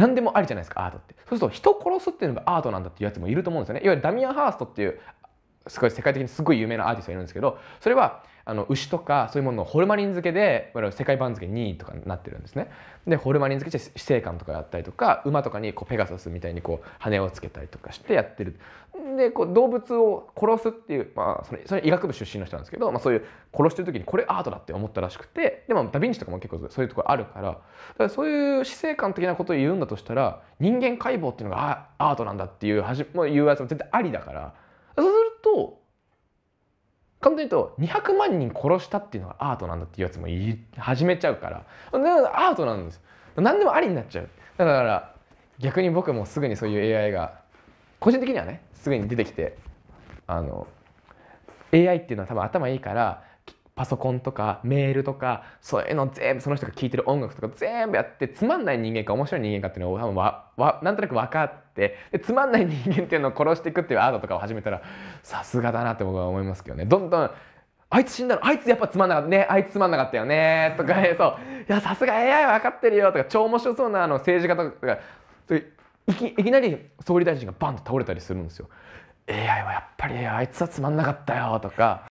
何でもありじゃないですか、アートって。そうすると、人殺すっていうのがアートなんだっていうやつもいると思うんですよね。いわゆるダミアン・ハーストっていうすごい世界的にすごい有名なアーティストがいるんですけどそれはあの牛とかそういうもののホルマリン漬けで世界番付2位とかになってるんですねでホルマリン漬けして死生観とかやったりとか馬とかにこうペガサスみたいにこう羽をつけたりとかしてやってるでこう動物を殺すっていう、まあ、それそれ医学部出身の人なんですけど、まあ、そういう殺してる時にこれアートだって思ったらしくてでもダヴィンチとかも結構そういうところあるからだそういう死生観的なことを言うんだとしたら人間解剖っていうのがアートなんだっていうもう言うやつも全然ありだから。簡単に言うと200万人殺したっていうのがアートなんだっていうやつも言い始めちゃうからアートなんです何でもありになっちゃうだから逆に僕もすぐにそういう AI が個人的にはねすぐに出てきてあの AI っていうのは多分頭いいからパソコンとかメールとかそういうの全部その人が聴いてる音楽とか全部やってつまんない人間か面白い人間かっていうのを多分わわなんとなく分かってでつまんない人間っていうのを殺していくっていうアートとかを始めたらさすがだなって僕は思いますけどねどんどんあいつ死んだのあいつやっぱつまんなかったねあいつつまんなかったよねとか、ね、そういやさすが AI 分かってるよとか超面白そうなあの政治家とかいきいきなり総理大臣がバンと倒れたりするんですよ AI はやっぱりあいつはつまんなかったよとか